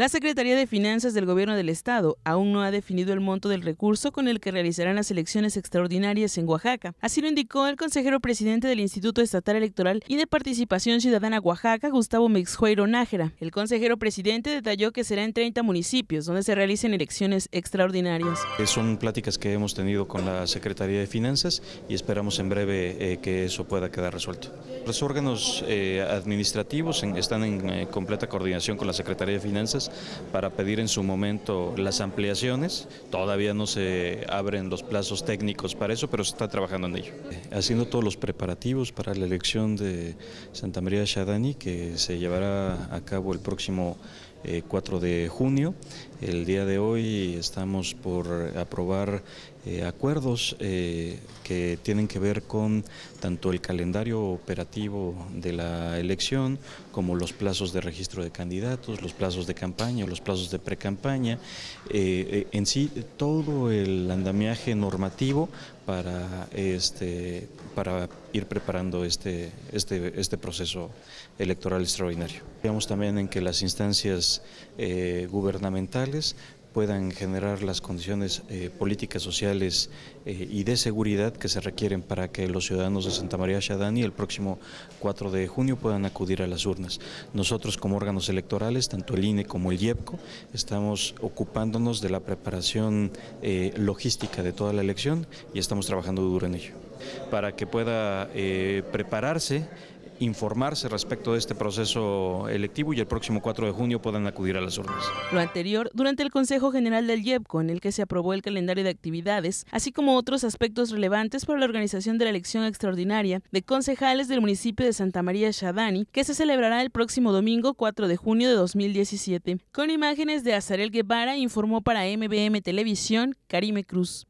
La Secretaría de Finanzas del Gobierno del Estado aún no ha definido el monto del recurso con el que realizarán las elecciones extraordinarias en Oaxaca. Así lo indicó el consejero presidente del Instituto Estatal Electoral y de Participación Ciudadana Oaxaca, Gustavo Mixjueiro Nájera. El consejero presidente detalló que será en 30 municipios donde se realicen elecciones extraordinarias. Son pláticas que hemos tenido con la Secretaría de Finanzas y esperamos en breve eh, que eso pueda quedar resuelto. Los órganos eh, administrativos están en eh, completa coordinación con la Secretaría de Finanzas para pedir en su momento las ampliaciones. Todavía no se abren los plazos técnicos para eso, pero se está trabajando en ello. Eh, haciendo todos los preparativos para la elección de Santa María Shadani, que se llevará a cabo el próximo 4 eh, de junio. El día de hoy estamos por aprobar eh, acuerdos eh, que tienen que ver con tanto el calendario operativo de la elección como los plazos de registro de candidatos, los plazos de campaña, los plazos de precampaña, eh, en sí todo el andamiaje normativo para este para ir preparando este este este proceso electoral extraordinario. Veamos también en que las instancias gubernamentales puedan generar las condiciones eh, políticas, sociales eh, y de seguridad que se requieren para que los ciudadanos de Santa María Shadani el próximo 4 de junio puedan acudir a las urnas. Nosotros como órganos electorales, tanto el INE como el IEPCO, estamos ocupándonos de la preparación eh, logística de toda la elección y estamos trabajando duro en ello para que pueda prepararse informarse respecto de este proceso electivo y el próximo 4 de junio puedan acudir a las urnas. Lo anterior, durante el Consejo General del YEPCO, en el que se aprobó el calendario de actividades, así como otros aspectos relevantes para la organización de la elección extraordinaria de concejales del municipio de Santa María Shadani, que se celebrará el próximo domingo 4 de junio de 2017. Con imágenes de Azarel Guevara, informó para MBM Televisión Karime Cruz.